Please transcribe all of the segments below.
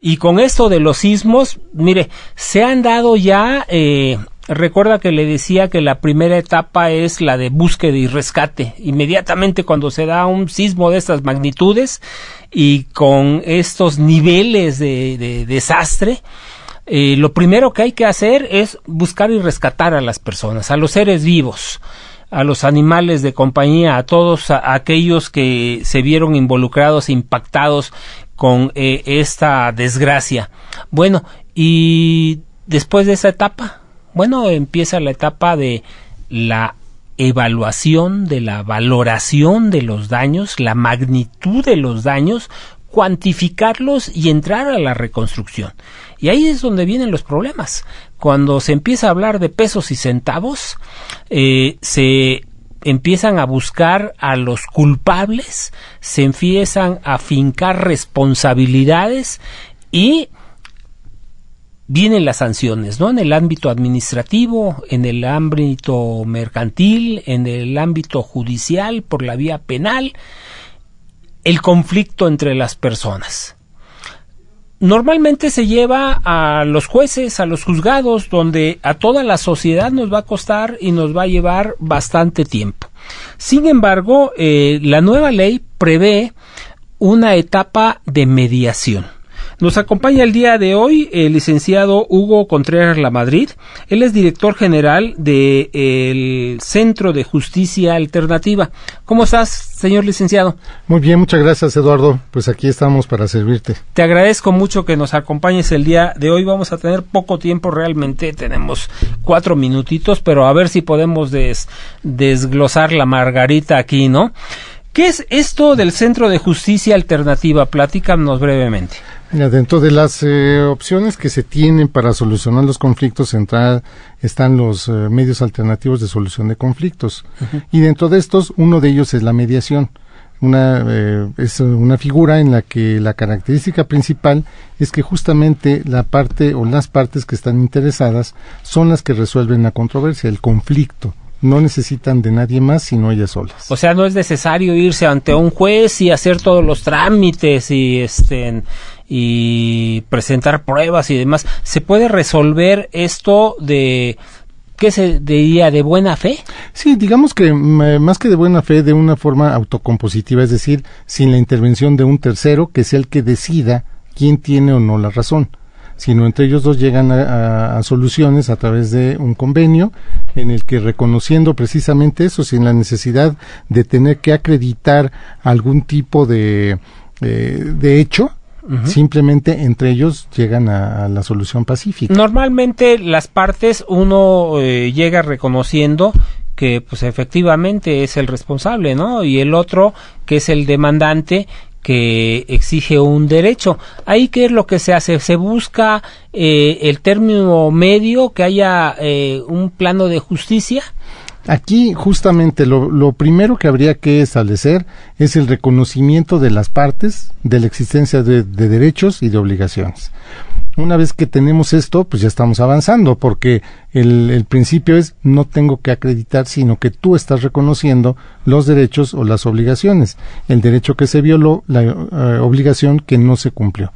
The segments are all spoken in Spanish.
Y con esto de los sismos, mire, se han dado ya, eh, recuerda que le decía que la primera etapa es la de búsqueda y rescate. Inmediatamente cuando se da un sismo de estas magnitudes y con estos niveles de, desastre, eh, lo primero que hay que hacer es buscar y rescatar a las personas, a los seres vivos a los animales de compañía, a todos aquellos que se vieron involucrados, impactados con eh, esta desgracia. Bueno, y después de esa etapa, bueno, empieza la etapa de la evaluación, de la valoración de los daños, la magnitud de los daños, cuantificarlos y entrar a la reconstrucción. Y ahí es donde vienen los problemas. Cuando se empieza a hablar de pesos y centavos, eh, se empiezan a buscar a los culpables, se empiezan a fincar responsabilidades y vienen las sanciones, ¿no? En el ámbito administrativo, en el ámbito mercantil, en el ámbito judicial, por la vía penal el conflicto entre las personas. Normalmente se lleva a los jueces, a los juzgados, donde a toda la sociedad nos va a costar y nos va a llevar bastante tiempo. Sin embargo, eh, la nueva ley prevé una etapa de mediación. Nos acompaña el día de hoy el licenciado Hugo Contreras La Madrid. Él es director general del Centro de Justicia Alternativa. ¿Cómo estás, señor licenciado? Muy bien, muchas gracias, Eduardo. Pues aquí estamos para servirte. Te agradezco mucho que nos acompañes el día de hoy. Vamos a tener poco tiempo realmente. Tenemos cuatro minutitos, pero a ver si podemos desglosar la margarita aquí, ¿no? ¿Qué es esto del Centro de Justicia Alternativa? Platícanos brevemente. dentro de las eh, opciones que se tienen para solucionar los conflictos central están los eh, medios alternativos de solución de conflictos. Y dentro de estos, uno de ellos es la mediación. Una, eh, es una figura en la que la característica principal es que justamente la parte o las partes que están interesadas son las que resuelven la controversia, el conflicto no necesitan de nadie más sino ellas solas. O sea, no es necesario irse ante un juez y hacer todos los trámites y este, y presentar pruebas y demás. ¿Se puede resolver esto de ¿qué se diría? ¿De buena fe? Sí, digamos que más que de buena fe, de una forma autocompositiva, es decir, sin la intervención de un tercero que sea el que decida quién tiene o no la razón sino entre ellos dos llegan a, soluciones a través de un convenio en el que reconociendo precisamente eso, sin la necesidad de tener que acreditar algún tipo de, eh, hecho, Simplemente entre ellos llegan a, la solución pacífica. Normalmente las partes uno eh, llega reconociendo que pues efectivamente es el responsable, ¿no? Y el otro que es el demandante que exige un derecho. Ahí que es lo que se hace, se busca eh, el término medio, que haya eh, un plano de justicia. Aquí justamente lo, primero que habría que establecer es el reconocimiento de las partes de la existencia de derechos y de obligaciones una vez que tenemos esto, pues ya estamos avanzando, porque el, principio es no tengo que acreditar, sino que tú estás reconociendo los derechos o las obligaciones. El derecho que se violó, la eh, obligación que no se cumplió.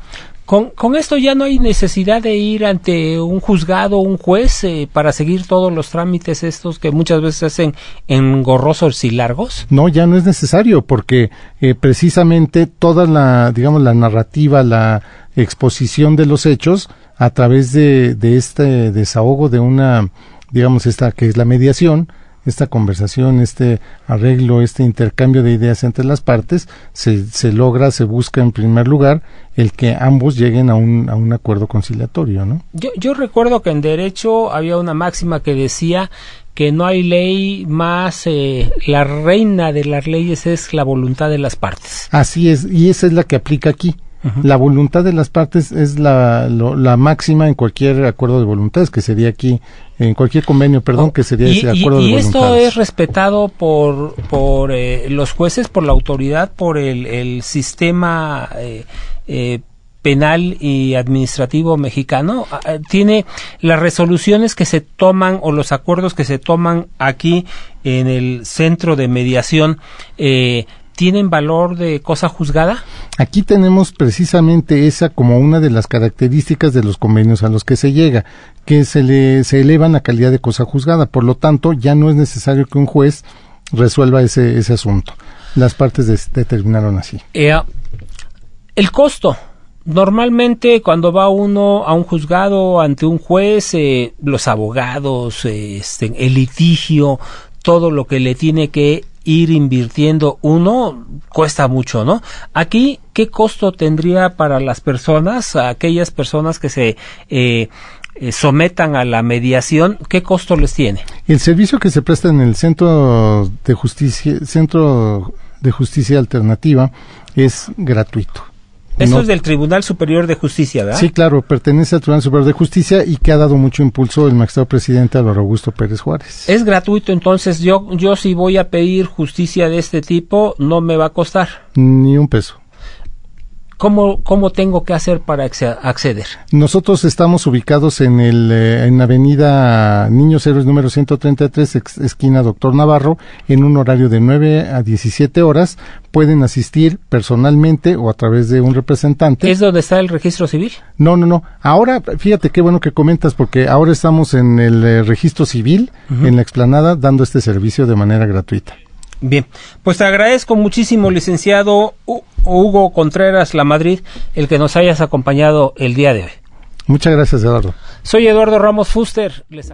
Con, con, esto ya no hay necesidad de ir ante un juzgado, un juez, eh, para seguir todos los trámites estos que muchas veces hacen engorrosos y largos. No, ya no es necesario, porque eh, precisamente toda la, digamos, la narrativa, la exposición de los hechos a través de, de este desahogo de una, digamos, esta que es la mediación, esta conversación, este arreglo, este intercambio de ideas entre las partes, se, se logra, se busca en primer lugar el que ambos lleguen a un, a un acuerdo conciliatorio, ¿no? Yo, yo recuerdo que en derecho había una máxima que decía que no hay ley más eh, la reina de las leyes es la voluntad de las partes. Así es, y esa es la que aplica aquí. La voluntad de las partes es la, la, máxima en cualquier acuerdo de voluntades, que sería aquí, en cualquier convenio, perdón, oh, que sería ese acuerdo de voluntades. Y esto es respetado por, por eh, los jueces, por la autoridad, por el, sistema eh, eh, penal y administrativo mexicano ah, ah, tiene las resoluciones que se toman o los acuerdos que se toman aquí en el centro de mediación eh, tienen valor de cosa juzgada? Aquí tenemos precisamente esa como una de las características de los convenios a los que se llega, que se, le, se elevan a calidad de cosa juzgada. Por lo tanto, ya no es necesario que un juez resuelva ese, ese asunto. Las partes determinaron así. Eh, el costo. Normalmente cuando va uno a un juzgado ante un juez, eh, los abogados, eh, este, el litigio, todo lo que le tiene que ir invirtiendo uno cuesta mucho, ¿no? Aquí, ¿qué costo tendría para las personas, aquellas personas que se eh, eh, sometan a la mediación, ¿qué costo les tiene? El servicio que se presta en el Centro de Justicia, Centro de Justicia Alternativa es gratuito. Eso es del Tribunal Superior de Justicia, ¿verdad? Sí, claro, pertenece al Tribunal Superior de Justicia y que ha dado mucho impulso el magistrado presidente Álvaro Augusto Pérez Juárez. Es gratuito, entonces yo, yo si voy a pedir justicia de este tipo, no me va a costar. Ni un peso. ¿Cómo, ¿Cómo tengo que hacer para acceder? Nosotros estamos ubicados en, el, eh, en Avenida Niños Héroes número 133, esquina Doctor Navarro, en un horario de 9 a 17 horas. Pueden asistir personalmente o a través de un representante. ¿Es donde está el registro civil? No, no, no. Ahora, fíjate qué bueno que comentas, porque ahora estamos en el eh, registro civil, en la explanada, dando este servicio de manera gratuita. Bien, pues te agradezco muchísimo, licenciado Hugo Contreras La Madrid, el que nos hayas acompañado el día de hoy. Muchas gracias, Eduardo. Soy Eduardo Ramos Fuster. Les